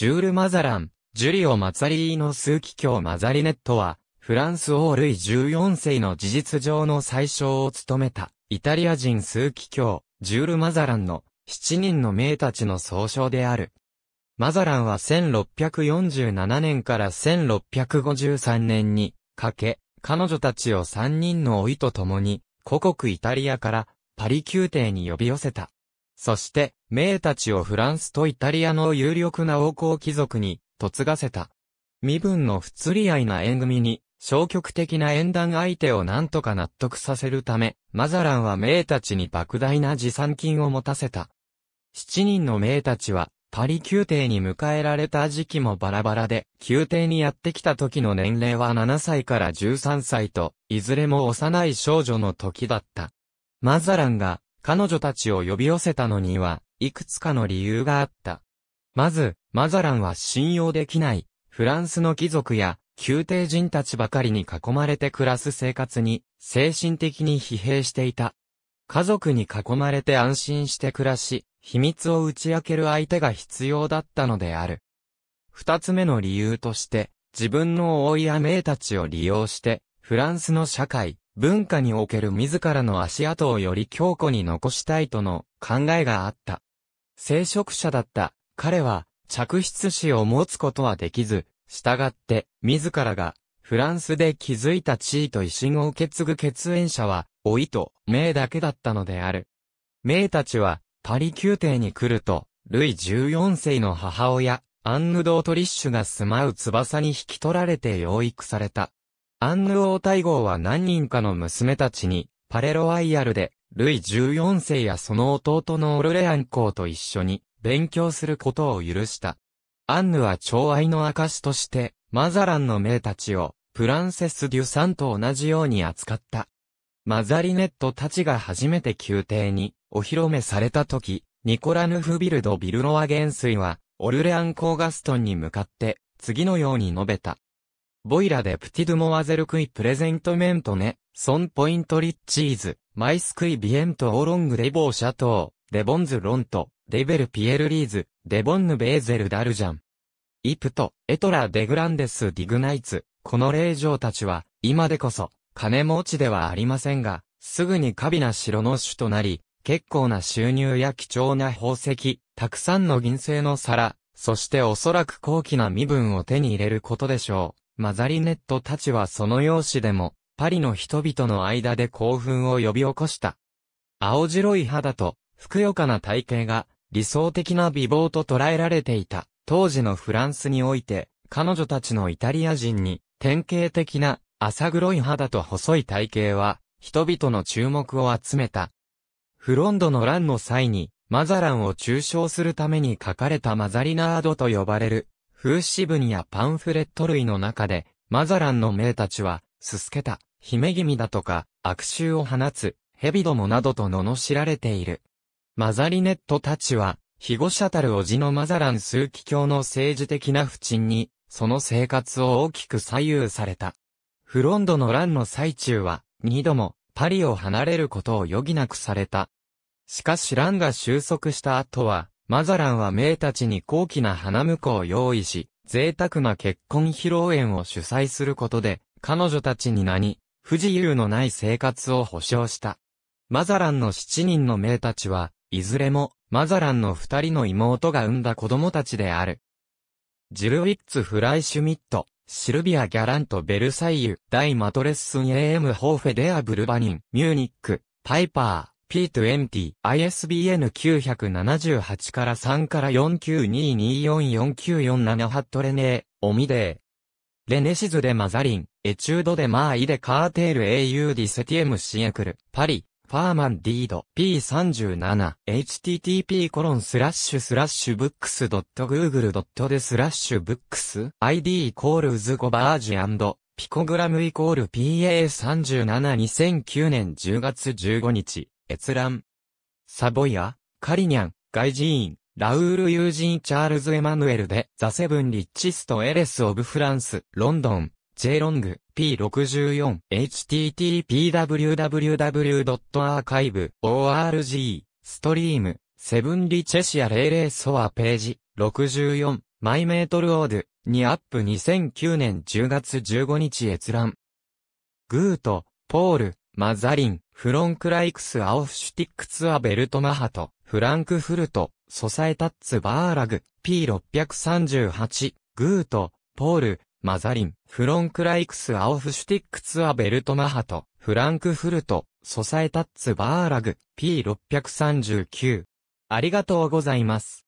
ジュール・マザラン、ジュリオ・マザリーの数奇卿マザリネットは、フランス王類14世の事実上の最小を務めた、イタリア人数奇卿、ジュール・マザランの7人の名たちの総称である。マザランは1647年から1653年にかけ、彼女たちを3人の老いと共に、故国イタリアからパリ宮廷に呼び寄せた。そして、名たちをフランスとイタリアの有力な王侯貴族に、嫁がせた。身分の不釣り合いな縁組に、消極的な縁談相手を何とか納得させるため、マザランは名たちに莫大な持参金を持たせた。七人の名たちは、パリ宮廷に迎えられた時期もバラバラで、宮廷にやってきた時の年齢は7歳から13歳と、いずれも幼い少女の時だった。マザランが、彼女たちを呼び寄せたのには、いくつかの理由があった。まず、マザランは信用できない、フランスの貴族や、宮廷人たちばかりに囲まれて暮らす生活に、精神的に疲弊していた。家族に囲まれて安心して暮らし、秘密を打ち明ける相手が必要だったのである。二つ目の理由として、自分のいや名たちを利用して、フランスの社会、文化における自らの足跡をより強固に残したいとの考えがあった。聖職者だった彼は着筆師を持つことはできず、従って自らがフランスで築いた地位と威信を受け継ぐ血縁者は、老いと名だけだったのである。名たちは、パリ宮廷に来ると、ルイ14世の母親、アンヌ・ドートリッシュが住まう翼に引き取られて養育された。アンヌ王大号は何人かの娘たちに、パレロワイヤルで、ルイ14世やその弟のオルレアン公と一緒に、勉強することを許した。アンヌは寵愛の証として、マザランの名たちを、プランセス・デュサンと同じように扱った。マザリネットたちが初めて宮廷に、お披露目された時、ニコラヌフビルド・ビルロワ元帥は、オルレアン公ガストンに向かって、次のように述べた。ボイラでプティドゥモアゼルクイプレゼントメントね、ソンポイントリッチーズ、マイスクイビエントオーロングデボーシャトー、デボンズロント、デベルピエルリーズ、デボンヌベーゼルダルジャン。イプト、エトラデグランデスディグナイツ、この霊場たちは、今でこそ、金持ちではありませんが、すぐにカビな城の主となり、結構な収入や貴重な宝石、たくさんの銀製の皿、そしておそらく高貴な身分を手に入れることでしょう。マザリネットたちはその容姿でも、パリの人々の間で興奮を呼び起こした。青白い肌と、ふくよかな体型が、理想的な美貌と捉えられていた。当時のフランスにおいて、彼女たちのイタリア人に、典型的な、浅黒い肌と細い体型は、人々の注目を集めた。フロンドの乱の際に、マザランを中傷するために書かれたマザリナードと呼ばれる、風刺文やパンフレット類の中で、マザランの名たちは、すすけた、姫君だとか、悪臭を放つ、蛇どもなどと罵られている。マザリネットたちは、被護者たる叔父のマザラン数奇教の政治的な不沈に、その生活を大きく左右された。フロンドの乱の最中は、二度も、パリを離れることを余儀なくされた。しかし乱が収束した後は、マザランは名たちに高貴な花婿を用意し、贅沢な結婚披露宴を主催することで、彼女たちに何、に、不自由のない生活を保障した。マザランの7人の名たちは、いずれも、マザランの2人の妹が産んだ子供たちである。ジルウィッツ・フライシュミット、シルビア・ギャラント・ベルサイユ、大マトレッスンエエム・ホーフェデア・ブルバニン、ミューニック、パイパー、P20、ISBN 978から3から492244947ハットレネー、オミデー。レネシズでマザリン、エチュードでマーイでカーテール au d セティエムシエクル、パリ、ファーマンディード P37 http コロンスラッシュスラッシュブックス .google でスラッシュブックス ID イコールズゴバージピコグラムイコール PA372009 年10月15日閲覧。サボイア、カリニャン、ガイジーン、ラウール・ユージン・チャールズ・エマヌエルで、ザ・セブン・リッチスト・エレス・オブ・フランス、ロンドン、J ロング、P64、http://www.archive.org、ストリーム、セブン・リチェシアレイレイ。ソアページ、64、マイメートル・オード、にアップ2009年10月15日閲覧。グート、ポール、マザリン、フロンクライクス・アオフシュティックツア・ベルト・マハト、フランクフルト、ソサエタッツ・バーラグ、P638、グート、ポール、マザリン、フロンクライクス・アオフシュティックツア・ベルト・マハト、フランクフルト、ソサエタッツ・バーラグ、P639。ありがとうございます。